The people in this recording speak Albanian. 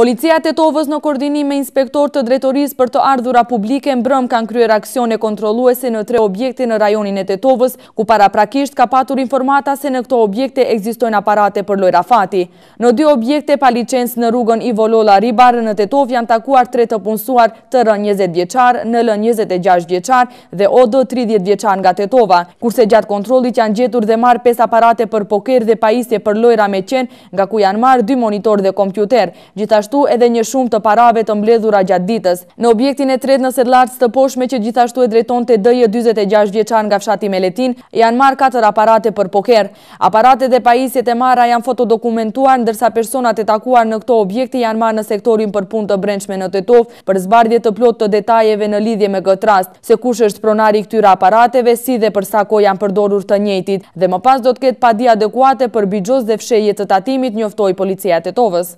Policia të tovës në koordinim me inspektor të dretoris për të ardhura publike në brëm kanë kryer aksione kontroluese në tre objekte në rajonin e të tovës, ku para prakisht ka patur informata se në këto objekte egzistojnë aparate për lojra fati. Në dy objekte, pa licens në rrugën i volola ribarë në të janë takuar tre të punsuar të rën 20 vjeqar, në lën 26 vjeqar dhe o 30 vjeqar nga të tova, kurse gjatë kontrolit janë gjetur dhe marë 5 aparate për poker dhe pajisje për lojra me qenë, nga ku janë marë 2 monitor dhe kompjuter, gjithasht gjithashtu edhe një shumë të parave të mbledhura gjatë ditës. Në objektin e tret në sedlartës të poshme që gjithashtu e drejton të dëjë 26 vjeçan nga fshati me letin, janë marë 4 aparate për poker. Aparate dhe pajisjet e mara janë fotodokumentuar, ndërsa personat e takuar në këto objekti janë marë në sektorin për pun të brendshme në të tofë, për zbardje të plot të detajeve në lidhje me gëtë rast, se kush është pronari këtyra aparateve, si dhe për sako janë përdorur të njëtit, dhe më pas do të ketë padia adekuate për bijos dhe fshejet të tatimit njoftoj policijat e tovës.